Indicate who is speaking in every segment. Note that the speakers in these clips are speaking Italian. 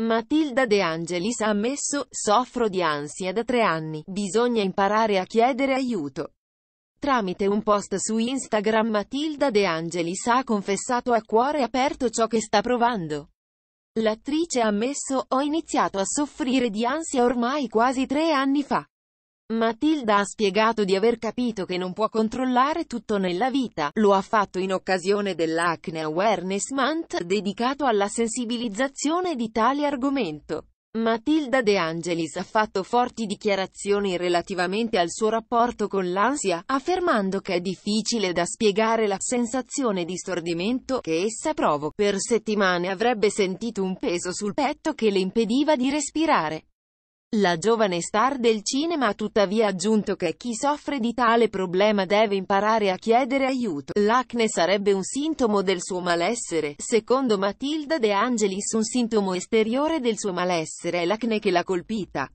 Speaker 1: Matilda De Angelis ha ammesso, soffro di ansia da tre anni, bisogna imparare a chiedere aiuto. Tramite un post su Instagram Matilda De Angelis ha confessato a cuore aperto ciò che sta provando. L'attrice ha ammesso, ho iniziato a soffrire di ansia ormai quasi tre anni fa. Matilda ha spiegato di aver capito che non può controllare tutto nella vita, lo ha fatto in occasione dell'Acne Awareness Month dedicato alla sensibilizzazione di tale argomento. Matilda De Angelis ha fatto forti dichiarazioni relativamente al suo rapporto con l'ansia, affermando che è difficile da spiegare la sensazione di stordimento che essa provoca. Per settimane avrebbe sentito un peso sul petto che le impediva di respirare. La giovane star del cinema ha tuttavia aggiunto che chi soffre di tale problema deve imparare a chiedere aiuto. L'acne sarebbe un sintomo del suo malessere. Secondo Matilda De Angelis un sintomo esteriore del suo malessere è l'acne che l'ha colpita.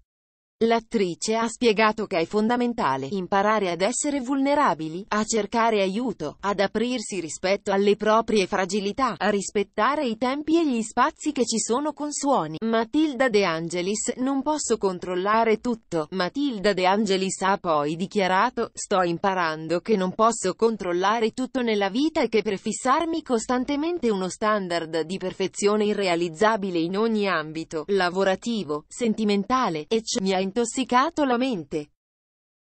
Speaker 1: L'attrice ha spiegato che è fondamentale imparare ad essere vulnerabili, a cercare aiuto, ad aprirsi rispetto alle proprie fragilità, a rispettare i tempi e gli spazi che ci sono suoni. Matilda De Angelis, non posso controllare tutto. Matilda De Angelis ha poi dichiarato, sto imparando che non posso controllare tutto nella vita e che prefissarmi costantemente uno standard di perfezione irrealizzabile in ogni ambito, lavorativo, sentimentale, ecc. mi ha intossicato la mente.